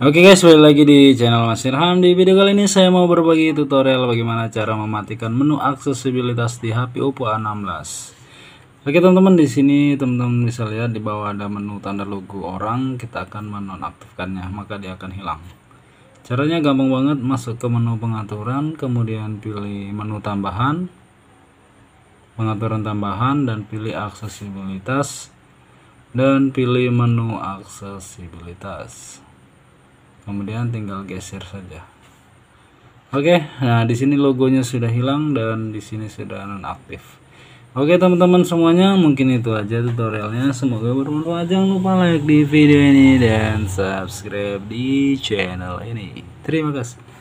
Oke guys, balik lagi di channel Mas Irham. Di video kali ini saya mau berbagi tutorial bagaimana cara mematikan menu aksesibilitas di HP Oppo A16. Oke teman-teman, di sini teman-teman bisa lihat di bawah ada menu tanda logo orang, kita akan menonaktifkannya, maka dia akan hilang. Caranya gampang banget, masuk ke menu pengaturan, kemudian pilih menu tambahan, pengaturan tambahan dan pilih aksesibilitas dan pilih menu aksesibilitas kemudian tinggal geser saja Oke, nah di sini logonya sudah hilang dan di sini sudah nonaktif. Oke teman-teman semuanya, mungkin itu aja tutorialnya. Semoga bermanfaat. Jangan lupa like di video ini dan subscribe di channel ini. Terima kasih.